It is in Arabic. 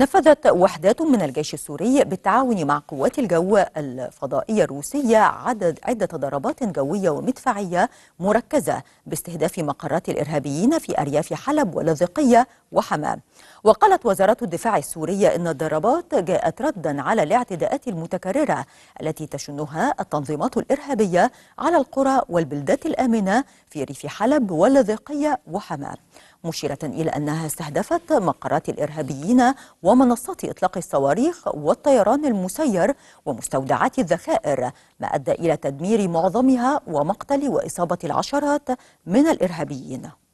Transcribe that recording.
نفذت وحدات من الجيش السوري بالتعاون مع قوات الجو الفضائية الروسية عدد عدة ضربات جوية ومدفعية مركزة باستهداف مقرات الإرهابيين في أرياف حلب واللاذقية وحماه وقالت وزارة الدفاع السورية إن الضربات جاءت ردا على الاعتداءات المتكررة التي تشنها التنظيمات الإرهابية على القرى والبلدات الآمنة في ريف حلب واللاذقية وحماه مشيرة إلى أنها استهدفت مقرات الإرهابيين ومنصات إطلاق الصواريخ والطيران المسير ومستودعات الذخائر ما أدى إلى تدمير معظمها ومقتل وإصابة العشرات من الإرهابيين